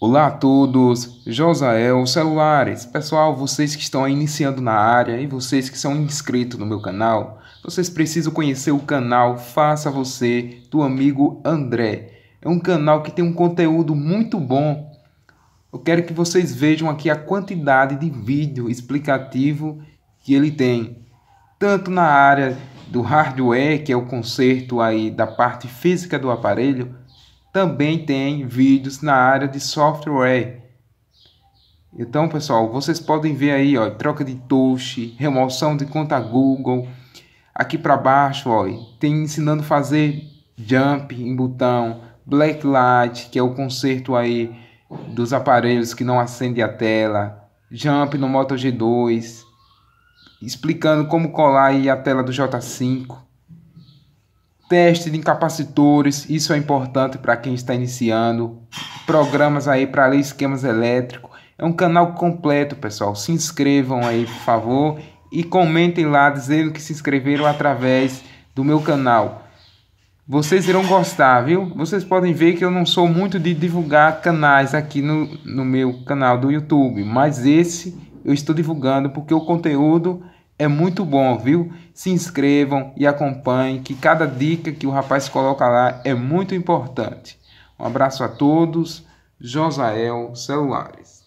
Olá a todos, Josael Celulares. Pessoal, vocês que estão iniciando na área e vocês que são inscritos no meu canal, vocês precisam conhecer o canal Faça Você do amigo André. É um canal que tem um conteúdo muito bom. Eu quero que vocês vejam aqui a quantidade de vídeo explicativo que ele tem, tanto na área do hardware, que é o conserto aí da parte física do aparelho, também tem vídeos na área de software. Então, pessoal, vocês podem ver aí, ó, troca de touch, remoção de conta Google. Aqui para baixo, ó, tem ensinando a fazer jump em botão, blacklight, que é o conserto aí dos aparelhos que não acende a tela, jump no Moto G2, explicando como colar aí a tela do J5 teste de incapacitores, isso é importante para quem está iniciando. Programas aí para ler esquemas elétricos. É um canal completo, pessoal. Se inscrevam aí, por favor, e comentem lá dizendo que se inscreveram através do meu canal. Vocês irão gostar, viu? Vocês podem ver que eu não sou muito de divulgar canais aqui no, no meu canal do YouTube, mas esse eu estou divulgando porque o conteúdo é muito bom, viu? Se inscrevam e acompanhem, que cada dica que o rapaz coloca lá é muito importante. Um abraço a todos. Josael Celulares.